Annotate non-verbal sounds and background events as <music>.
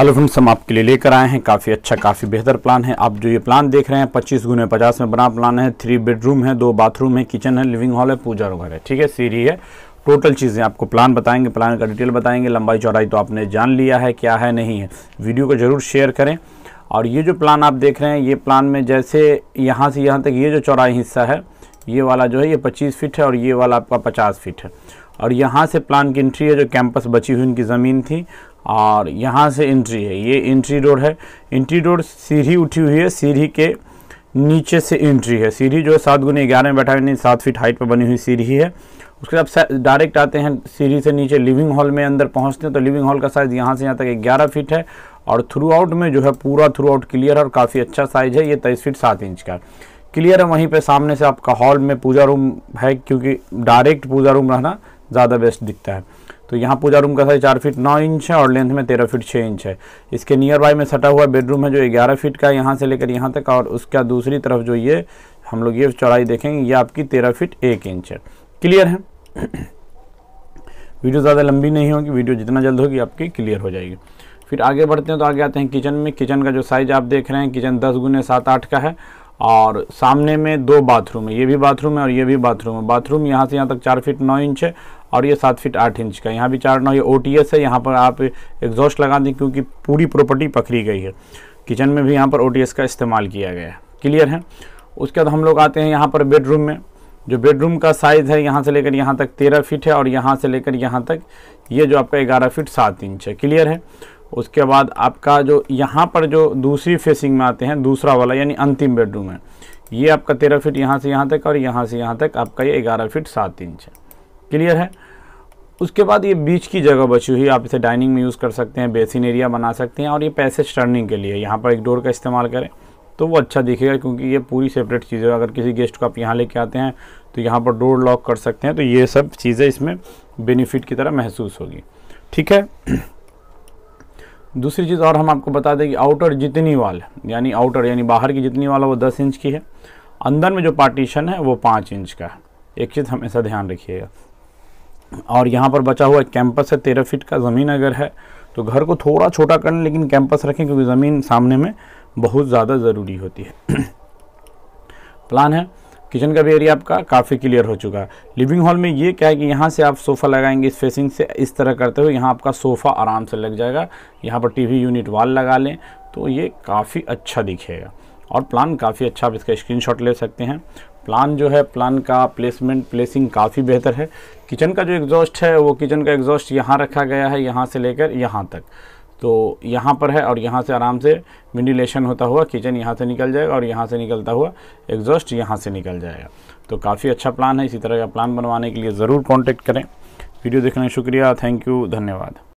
hello friends हम आपके लिए लेकर आए हैं काफ़ी अच्छा काफ़ी बेहतर प्लान है आप जो ये प्लान देख रहे हैं पच्चीस गुने पचास में बना प्लान है थ्री बेडरूम है दो बाथरूम है किचन है लिविंग हॉल है पूजा घर है ठीक है सीढ़ी है टोटल चीज़ें आपको प्लान बताएंगे प्लान का डिटेल बताएंगे लंबाई चौड़ाई तो आपने जान लिया है क्या है नहीं है वीडियो को ज़रूर शेयर करें और ये जो प्लान आप देख रहे हैं ये प्लान में जैसे यहाँ से यहाँ तक ये जो चौड़ाई हिस्सा है ये वाला जो है ये पच्चीस फिट है और ये वाला आपका पचास फिट है और यहाँ से प्लान की एंट्री है जो कैंपस बची हुई इनकी ज़मीन थी और यहाँ से एंट्री है ये एंट्री रोड है एंट्री रोड सीढ़ी उठी हुई है सीढ़ी के नीचे से एंट्री है सीढ़ी जो है सात गुने ग्यारह में बैठा हुए सात फीट हाइट पर बनी हुई सीढ़ी है उसके बाद डायरेक्ट आते हैं सीढ़ी से नीचे लिविंग हॉल में अंदर पहुँचते हैं तो लिविंग हॉल का साइज़ यहाँ से यहाँ तक ग्यारह फीट है और थ्रू आउट में जो है पूरा थ्रू आउट क्लियर है और काफ़ी अच्छा साइज़ है ये तेईस फीट सात इंच का क्लियर है वहीं पे सामने से आपका हॉल में पूजा रूम है क्योंकि डायरेक्ट पूजा रूम रहना ज़्यादा बेस्ट दिखता है तो यहाँ पूजा रूम का साइज चार फीट नौ इंच है और लेंथ में तेरह फीट छः इंच है इसके नियर बाय में सटा हुआ बेडरूम है जो ग्यारह फीट का यहाँ से लेकर यहाँ तक और उसका दूसरी तरफ जो ये हम लोग ये चौड़ाई देखेंगे ये आपकी तेरह फीट एक इंच है क्लियर है वीडियो ज़्यादा लंबी नहीं होगी वीडियो जितना जल्द होगी आपकी क्लियर हो जाएगी फिर आगे बढ़ते हैं तो आगे आते हैं किचन में किचन का जो साइज़ आप देख रहे हैं किचन दस गुने सात आठ का है और सामने में दो बाथरूम है ये भी बाथरूम है और ये भी बाथरूम है बाथरूम यहाँ से यहाँ तक चार फीट नौ इंच है और ये सात फीट आठ इंच का यहाँ भी चार नौ ये ओ है यहाँ पर आप एग्जॉस्ट लगा दें क्योंकि पूरी प्रॉपर्टी पकड़ी गई है किचन में भी यहाँ पर ओ का इस्तेमाल किया गया है क्लियर है उसके बाद हम लोग आते हैं यहाँ पर बेडरूम में जो बेडरूम का साइज़ है यहाँ से लेकर यहाँ तक तेरह फीट है और यहाँ से लेकर यहाँ तक ये जो आपका ग्यारह फीट सात इंच है क्लियर है उसके बाद आपका जो यहाँ पर जो दूसरी फेसिंग में आते हैं दूसरा वाला यानी अंतिम बेडरूम है ये आपका तेरह फीट यहाँ से यहाँ तक और यहाँ से यहाँ तक आपका ये ग्यारह फीट सात इंच है क्लियर है उसके बाद ये बीच की जगह बची हुई आप इसे डाइनिंग में यूज़ कर सकते हैं बेसिन एरिया बना सकते हैं और ये पैसेज टर्निंग के लिए यहाँ पर एक डोर का इस्तेमाल करें तो वो अच्छा दिखेगा क्योंकि ये पूरी सेपरेट चीज़ है अगर किसी गेस्ट को आप यहाँ लेके आते हैं तो यहाँ पर डोर लॉक कर सकते हैं तो ये सब चीज़ें इसमें बेनिफिट की तरह महसूस होगी ठीक है दूसरी चीज़ और हम आपको बता दें कि आउटर जितनी वाल यानी आउटर यानी बाहर की जितनी वाल है वो दस इंच की है अंदर में जो पार्टीशन है वो पाँच इंच का है एक चीज़ हमेशा ध्यान रखिएगा और यहाँ पर बचा हुआ कैंपस है तेरह फीट का ज़मीन अगर है तो घर को थोड़ा छोटा कर लें लेकिन कैंपस रखें क्योंकि ज़मीन सामने में बहुत ज़्यादा ज़रूरी होती है प्लान <clears throat> है किचन का भी एरिया आपका काफ़ी क्लियर हो चुका है लिविंग हॉल में ये क्या है कि यहाँ से आप सोफ़ा लगाएंगे इस फेसिंग से इस तरह करते हुए यहाँ आपका सोफ़ा आराम से लग जाएगा यहाँ पर टीवी यूनिट वाल लगा लें तो ये काफ़ी अच्छा दिखेगा और प्लान काफ़ी अच्छा आप इसका स्क्रीनशॉट ले सकते हैं प्लान जो है प्लान का प्लेसमेंट प्लेसिंग काफ़ी बेहतर है किचन का जो एग्जॉस्ट है वो किचन का एग्जॉस्ट यहाँ रखा गया है यहाँ से लेकर यहाँ तक तो यहाँ पर है और यहाँ से आराम से वेंटिलेशन होता हुआ किचन यहाँ से निकल जाएगा और यहाँ से निकलता हुआ एग्जॉस्ट यहाँ से निकल जाएगा तो काफ़ी अच्छा प्लान है इसी तरह का प्लान बनवाने के लिए ज़रूर कॉन्टेक्ट करें वीडियो देखने का शुक्रिया थैंक यू धन्यवाद